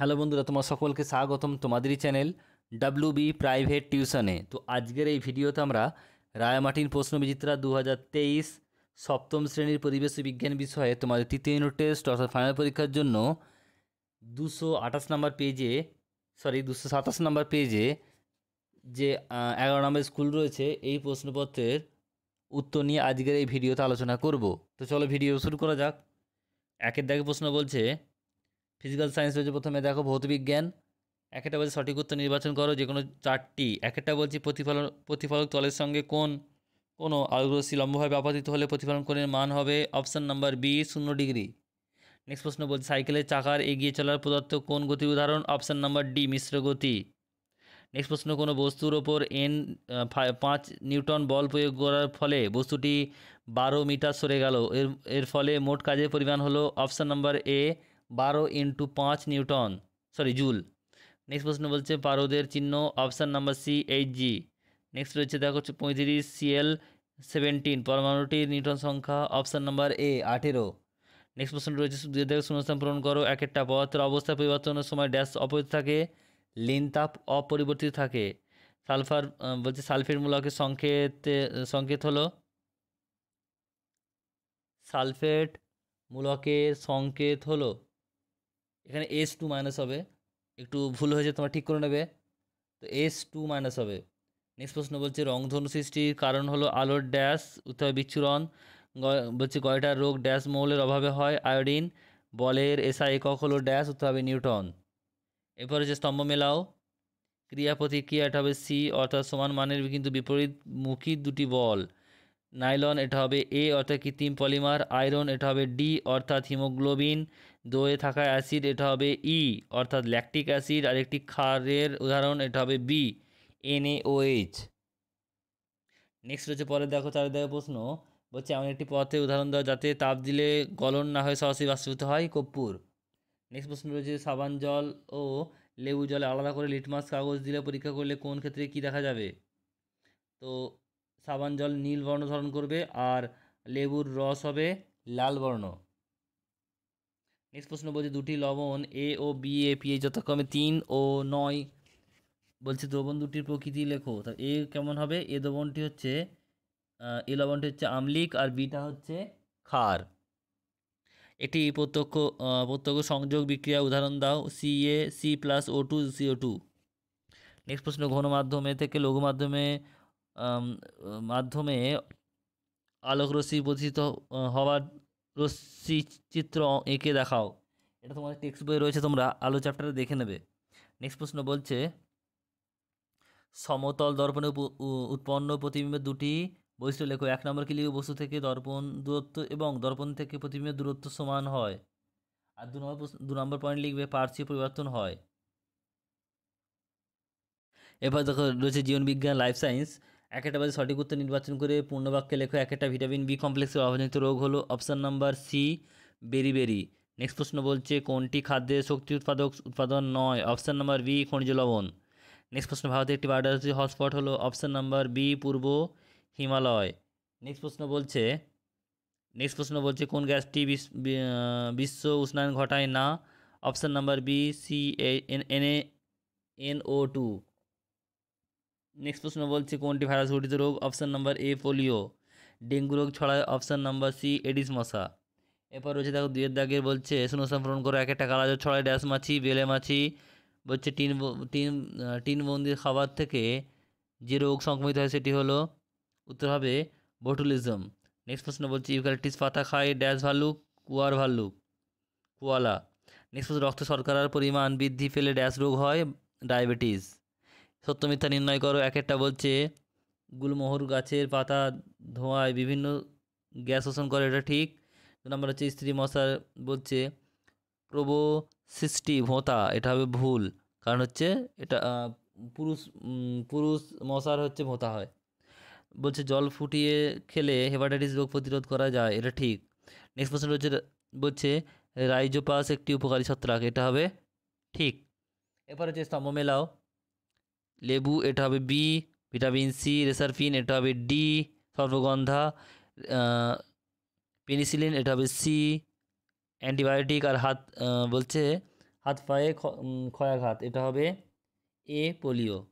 hello বন্ধুরা তোমার সকলকে স্বাগতম তোমাদেরই চ্যানেল ডাব্লু বি প্রাইভেট টিউশনে তো আজকের এই ভিডিওতে আমরা রায়ামাটির প্রশ্ন বিচিত্রা দু সপ্তম শ্রেণীর পরিবেশ বিজ্ঞান বিষয়ে তোমাদের তৃতীয় ইউনিট টেস্ট অর্থাৎ ফাইনাল পরীক্ষার জন্য দুশো আঠাশ নম্বর পেজে সরি দুশো সাতাশ নম্বর পেজে যে এগারো নম্বর স্কুল রয়েছে এই প্রশ্নপত্রের উত্তর নিয়ে আজকের এই ভিডিওতে আলোচনা করব তো চলো ভিডিও শুরু করা যাক একের দাগে প্রশ্ন বলছে ফিজিক্যাল সায়েন্স রয়েছে প্রথমে দেখো ভৌতবিজ্ঞান একটা বলছে সঠিক উত্তর নির্বাচন করো যে কোনো চারটি এক একটা বলছি প্রতিফলন প্রতিফলক তলের সঙ্গে কোন কোনো আলোকরশ্মি লম্বভাবে আপাতিত হলে প্রতিফলন করে মান হবে অপশান নাম্বার বি শূন্য ডিগ্রি নেক্সট প্রশ্ন বলছে সাইকেলের চাকার এগিয়ে চলার পদার্থ কোন গতি উদাহরণ অপশান নাম্বার ডি মিশ্র গতি নেক্সট প্রশ্ন কোনো বস্তুর ওপর এন পাঁচ নিউটন বল প্রয়োগ করার ফলে বস্তুটি বারো মিটার সরে গেল এর এর ফলে মোট কাজের পরিমাণ হলো অপশান নাম্বার এ বারো ইন্টু পাঁচ নিউটন সরি জুল নেক্সট প্রশ্ন বলছে পারদের চিহ্ন option number C eight G next রয়েছে দেখো পঁয়ত্রিশ সিএল সেভেন্টিন পরমাণুটির নিউটন সংখ্যা অপশান নাম্বার এ আঠেরো নেক্সট প্রশ্ন রয়েছে দুই শূন্যস্থান পূরণ করো এক একটা পদার্থের অবস্থা পরিবর্তনের সময় ড্যাশ অপরিবর্তিত থাকে লিন তাপ অপরিবর্তিত থাকে সালফার বলছে সালফেট মূলকের সংকেত সংকেত হলো সালফেট মূলকের সংকেত হলো এখানে এস টু মাইনাস হবে একটু ভুল হয়েছে তোমরা ঠিক করে নেবে তো এস টু মাইনাস হবে নেক্সট প্রশ্ন বলছে রংধনু সৃষ্টির কারণ হলো আলোর ড্যাশ উত্তর বিচ্ছুরণ বলছে গয়টার রোগ ড্যাশ মৌলের অভাবে হয় আয়োডিন বলের এসা একক হলো ড্যাশ উত্তর হবে নিউটন এরপর হচ্ছে স্তম্ভ মেলাও ক্রিয়া প্রতিক্রিয়া এটা হবে সি অর্থাৎ সমান মানের কিন্তু বিপরীতমুখী দুটি বল নাইলন এটা হবে এ অর্থাৎ কৃত্রিম পলিমার আয়রন এটা হবে ডি অর্থাৎ হিমোগ্লোবিন দোয়ে থাকা অ্যাসিড এটা হবে ই e অর্থাৎ ল্যাকটিক অ্যাসিড আর একটি ক্ষারের উদাহরণ এটা হবে বি এনএওএইচ নেক্সট হচ্ছে পরে দেখো তার দেখো প্রশ্ন বলছে এমন একটি পথে উদাহরণ দেওয়া যাতে তাপ দিলে গলন না হয়ে সরাসরি বাস্তবিত হয় কর্পূর নেক্সট প্রশ্ন রয়েছে সাবান জল ও লেবু জলে আলাদা করে লিটমাস কাগজ দিলে পরীক্ষা করলে কোন ক্ষেত্রে কি দেখা যাবে তো সাবান জল নীল বর্ণ ধারণ করবে আর লেবুর রস হবে লাল বর্ণ নেক্সট প্রশ্ন বলছে দুটি লবণ এ ও বি এ পি এ যথাক্রমে তিন ও নয় বলছে দ্রবণ দুটির প্রকৃতি লেখো তা এ কেমন হবে এ দ্রবণটি হচ্ছে এ লবণটি হচ্ছে আমলিক আর বিটা হচ্ছে খার এটি প্রত্যক্ষ প্রত্যক্ষ সংযোগ বিক্রিয়া উদাহরণ দাও C A C plus O two C O two next প্রশ্ন ঘন মাধ্যমে থেকে লঘু মাধ্যমে মাধ্যমে আলোক রশ্মি বর্ধিত হওয়ার রশ্মি চিত্র এঁকে দেখাও এটা তোমাদের টেক্সট বই রয়েছে তোমরা আলো চ্যাপ্টারে দেখে নেবে নেক্সট প্রশ্ন বলছে সমতল দর্পণে উৎপন্ন প্রতিবিম্বের দুটি বৈশিষ্ট্য লেখো এক নম্বর কি লিখবে বস্তু থেকে দর্পণ দূরত্ব এবং দর্পণ থেকে প্রতিবিম্বের দূরত্ব সমান হয় আর দু নম্বর দু নম্বর পয়েন্ট লিখবে পার্শ্বীয় পরিবর্তন হয় এবার দেখো রয়েছে জীবনবিজ্ঞান লাইফ সায়েন্স এক একটা বাজে সঠিক উত্তর নির্বাচন করে পূর্ণবাক্যে লেখো এক একটা ভিটামিন বি কমপ্লেক্সের অভাবজনিত রোগ হলো option number C beriberi next প্রশ্ন বলছে কোনটি খাদ্যে শক্তি উৎপাদক উৎপাদন নয় অপশান নাম্বার বি খনিজ লবণ নেক্সট প্রশ্ন ভারতের একটি বায়োডাইভার্সিটি হটস্পট হলো অপশান নাম্বার বি পূর্ব হিমালয় নেক্সট প্রশ্ন বলছে নেক্সট প্রশ্ন বলছে কোন গ্যাসটি বিশ্ব উষ্ণায়ন ঘটায় না option number B C N N A N O two next প্রশ্ন বলছে কোনটি ভাইরাস ঘটিত রোগ option number A polio dengue রোগ ছড়ায় অপশান নাম্বার সি এডিস মশা এরপর রয়েছে দেখো দুয়ের দাগের বলছে শূন্য সংফরণ করে এক একটা কালাজ ছড়ায় ড্যাশ মাছি বেলে মাছি বলছে টিন টিন টিন বন্দির খাবার থেকে যে রোগ সংক্রমিত হয় সেটি হলো উত্তর হবে বটুলিজম নেক্সট প্রশ্ন বলছি ইউক্যালিপটিস পাতা খায় ড্যাশ ভাল্লুক কুয়ার ভাল্লুক কুয়ালা নেক্সট প্রশ্ন রক্ত শর্করার পরিমাণ বৃদ্ধি পেলে ড্যাশ রোগ হয় ডায়াবেটিস সত্য মিথ্যা নির্ণয় করো এক একটা বলছে গুলমোহর গাছের পাতা ধোঁয়ায় বিভিন্ন গ্যাস শোষণ করে এটা ঠিক দু নম্বর হচ্ছে স্ত্রী মশা বলছে প্রবো সৃষ্টি ভোঁতা এটা হবে ভুল কারণ হচ্ছে এটা পুরুষ পুরুষ মশার হচ্ছে ভোঁতা হয় বলছে জল ফুটিয়ে খেলে হেপাটাইটিস রোগ প্রতিরোধ করা যায় এটা ঠিক নেক্সট প্রশ্ন হচ্ছে বলছে রাইজোপাস একটি উপকারী ছত্রাক এটা হবে ঠিক এরপর হচ্ছে স্তম্ভ মেলাও লেবু এটা হবে বি ভিটামিন সি রেসারফিন এটা হবে ডি সর্বগন্ধা পেনিসিলিন এটা হবে সি অ্যান্টিবায়োটিক আর হাত বলছে হাত পায়ে ক্ষয়াঘাত এটা হবে এ পোলিও